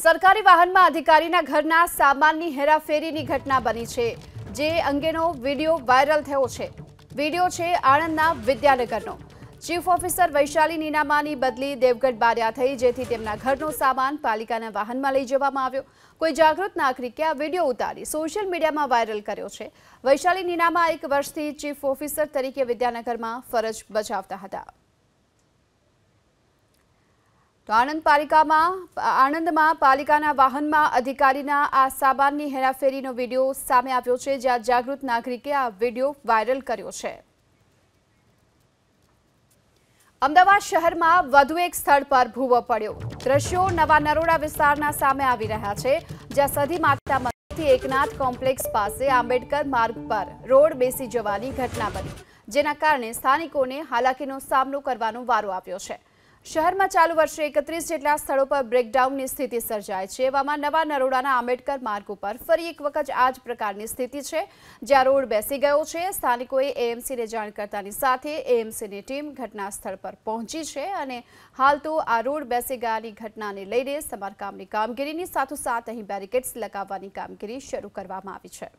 સરકારી વાહન માં અધિકારી ના ઘર ના સામાન ની હેરાફેરી ની ઘટના બની છે જે અંગે નો વિડિયો વાયરલ થયો છે વિડિયો છે આરણના વિદ્યાનગર નો ચીફ ઓફિસર વૈશાલી નીનામાની બદલી દેવગઢ બારિયા થઈ જેથી તેમ ના ઘર નો સામાન પાલિકા ના વાહન માં લઈ જવામાં આવ્યો કોઈ જાગૃત નાગરિક એ આ વિડિયો ઉતારી સોશિયલ મીડિયા માં વાયરલ કર્યો છે વૈશાલી નીનામા એક વર્ષ થી ચીફ ઓફિસર તરીકે વિદ્યાનગરમાં ફરજ બજાવતા હતા તા આનંદ પાલિકામાં આનંદમાં પાલિકાના વાહનમાં અધિકારીના આ સાબાનની હેરાફેરીનો વિડિયો સામે આવ્યો છે જે જાગૃત નાગરિકે આ વિડિયો વાયરલ કર્યો છે. અમદાવાદ શહેરમાં વધુ એક સ્થળ પર ભૂવ પડ્યો. દ્રશ્યો નવા નરોડા વિસ્તારના સામે આવી રહ્યા છે જ્યાં સધી માતા મંદિરથી એકનાથ કોમ્પ્લેક્સ પાસે આંબેડકર માર્ગ પર રોડ બેસી જવાની ઘટના બની જેના કારણે સ્થાનિકોને હાલાકીનો સામનો કરવાનો વારો આવ્યો છે. શહેરમાં ચાલુ વર્ષે એકત્રીસ જેટલા સ્થળો પર બ્રેકડાઉનની સ્થિતિ સર્જાય છે એવામાં નવા નરોડાના આંબેડકર માર્ગ ઉપર ફરી એક વખત આ જ પ્રકારની સ્થિતિ છે જ્યાં રોડ બેસી ગયો છે સ્થાનિકોએ એએમસીને જાણ કરતાની સાથે એએમસીની ટીમ ઘટના સ્થળ પર પહોંચી છે અને હાલ તો આ રોડ બેસી ગયાની ઘટનાને લઈને સમારકામની કામગીરીની સાથોસાથ અહીં બેરિકેડ્સ લગાવવાની કામગીરી શરૂ કરવામાં આવી છે